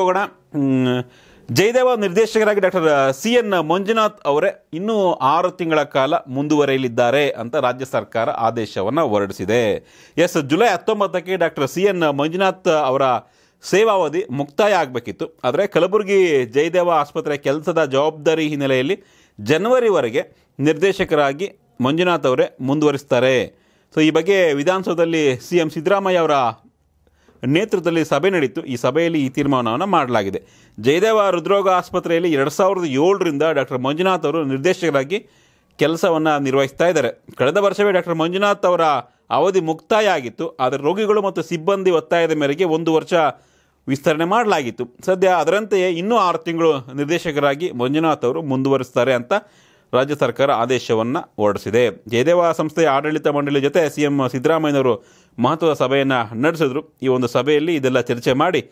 ಹೋಗೋಣ ಜಯದೇವ ನಿರ್ದೇಶಕರಾಗಿ doctor C N Manjunath ಅವರೇ ಇನ್ನೂ ಆರು ತಿಂಗಳ ಕಾಲ ಮುಂದುವರೆಯಲಿದ್ದಾರೆ ಅಂತ ರಾಜ್ಯ ಸರ್ಕಾರ ಆದೇಶವನ್ನು ಹೊರಡಿಸಿದೆ ಎಸ್ ಜುಲೈ ಹತ್ತೊಂಬತ್ತಕ್ಕೆ ಡಾಕ್ಟರ್ ಸಿ ಎನ್ ಮಂಜುನಾಥ್ ಅವರ ಸೇವಾವಧಿ ಮುಕ್ತಾಯ ಆಗಬೇಕಿತ್ತು ಆದರೆ ಕಲಬುರಗಿ ಜಯದೇವ ಆಸ್ಪತ್ರೆ ಕೆಲಸದ ಜವಾಬ್ದಾರಿ ಹಿನ್ನೆಲೆಯಲ್ಲಿ ಜನವರಿವರೆಗೆ ನಿರ್ದೇಶಕರಾಗಿ ಮಂಜುನಾಥ್ ಅವರೇ ಮುಂದುವರಿಸ್ತಾರೆ ಸೊ ಈ ಬಗ್ಗೆ ವಿಧಾನಸೌಧದಲ್ಲಿ ಸಿ ಎಂ ಸಿದ್ದರಾಮಯ್ಯ ಅವರ ನೇತೃತ್ವದಲ್ಲಿ ಸಭೆ ನಡೆಯಿತು ಈ ಸಭೆಯಲ್ಲಿ ಈ ತೀರ್ಮಾನವನ್ನು ಮಾಡಲಾಗಿದೆ ಜಯದೇವ ಹೃದ್ರೋಗ ಆಸ್ಪತ್ರೆಯಲ್ಲಿ ಎರಡು ಸಾವಿರದ ಏಳರಿಂದ ಡಾಕ್ಟರ್ ಮಂಜುನಾಥ್ ಅವರು ನಿರ್ದೇಶಕರಾಗಿ ಕೆಲಸವನ್ನು ನಿರ್ವಹಿಸ್ತಾ ಇದ್ದಾರೆ ಕಳೆದ ವರ್ಷವೇ ಡಾಕ್ಟರ್ ಮಂಜುನಾಥ್ ಅವರ ಅವಧಿ ಮುಕ್ತಾಯ ಆಗಿತ್ತು ಆದರೆ ರೋಗಿಗಳು ಮತ್ತು ಸಿಬ್ಬಂದಿ ಒತ್ತಾಯದ ಮೇರೆಗೆ ಒಂದು ವರ್ಷ ವಿಸ್ತರಣೆ ಮಾಡಲಾಗಿತ್ತು ಸದ್ಯ ಅದರಂತೆಯೇ ಇನ್ನೂ ಆರು ತಿಂಗಳು ನಿರ್ದೇಶಕರಾಗಿ ಮಂಜುನಾಥ್ ಅವರು ಮುಂದುವರಿಸ್ತಾರೆ ಅಂತ ರಾಜ್ಯ ಸರ್ಕಾರ ಆದೇಶವನ್ನು ಹೊರಡಿಸಿದೆ ಜಯದೇವ ಸಂಸ್ಥೆಯ ಆಡಳಿತ ಮಂಡಳಿ ಜೊತೆ ಸಿ ಎಂ ಸಿದ್ದರಾಮಯ್ಯನವರು ಮಹತ್ವದ ಸಭೆಯನ್ನು ನಡೆಸಿದ್ರು ಈ ಒಂದು ಸಭೆಯಲ್ಲಿ ಇದೆಲ್ಲ ಚರ್ಚೆ ಮಾಡಿ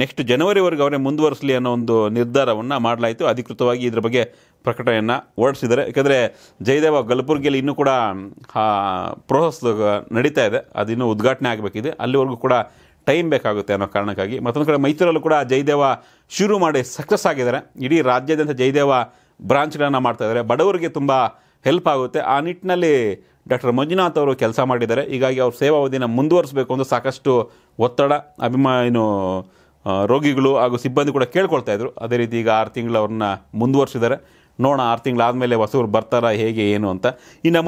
ನೆಕ್ಸ್ಟ್ ಜನವರಿವರೆಗೆ ಅವರೇ ಮುಂದುವರಿಸಲಿ ಅನ್ನೋ ಒಂದು ನಿರ್ಧಾರವನ್ನು ಮಾಡಲಾಯಿತು ಅಧಿಕೃತವಾಗಿ ಇದ್ರ ಬಗ್ಗೆ ಪ್ರಕಟಣೆಯನ್ನು ಹೊರಡಿಸಿದ್ದಾರೆ ಯಾಕೆಂದರೆ ಜಯದೇವ ಗಲಬುರ್ಗಿಯಲ್ಲಿ ಇನ್ನೂ ಕೂಡ ಪ್ರೋಸೆಸ್ ನಡೀತಾ ಇದೆ ಅದಿನ್ನೂ ಉದ್ಘಾಟನೆ ಆಗಬೇಕಿದೆ ಅಲ್ಲಿವರೆಗೂ ಕೂಡ ಟೈಮ್ ಬೇಕಾಗುತ್ತೆ ಅನ್ನೋ ಕಾರಣಕ್ಕಾಗಿ ಮತ್ತೊಂದು ಕಡೆ ಮೈಸೂರಲ್ಲೂ ಕೂಡ ಜಯದೇವ ಶುರು ಮಾಡಿ ಸಕ್ಸಸ್ ಆಗಿದ್ದಾರೆ ಇಡೀ ರಾಜ್ಯಾದ್ಯಂತ ಜಯದೇವ ಬ್ರಾಂಚ್ಗಳನ್ನು ಇದ್ದಾರೆ ಬಡವರಿಗೆ ತುಂಬ ಹೆಲ್ಪ್ ಆಗುತ್ತೆ ಆ ನಿಟ್ಟಿನಲ್ಲಿ ಡಾಕ್ಟರ್ ಮಂಜುನಾಥ್ ಅವರು ಕೆಲಸ ಮಾಡಿದ್ದಾರೆ ಹೀಗಾಗಿ ಅವ್ರ ಅವಧಿನ ಮುಂದುವರಿಸಬೇಕು ಅಂತ ಸಾಕಷ್ಟು ಒತ್ತಡ ಅಭಿಮಾ ಏನು ರೋಗಿಗಳು ಹಾಗೂ ಸಿಬ್ಬಂದಿ ಕೂಡ ಕೇಳ್ಕೊಳ್ತಾ ಇದ್ರು ಅದೇ ರೀತಿ ಈಗ ಆರು ತಿಂಗಳು ಅವ್ರನ್ನ ಮುಂದುವರಿಸಿದ್ದಾರೆ ನೋಡೋಣ ಆರು ತಿಂಗಳಾದಮೇಲೆ ಹೊಸವ್ರು ಬರ್ತಾರಾ ಹೇಗೆ ಏನು ಅಂತ ಇನ್ನು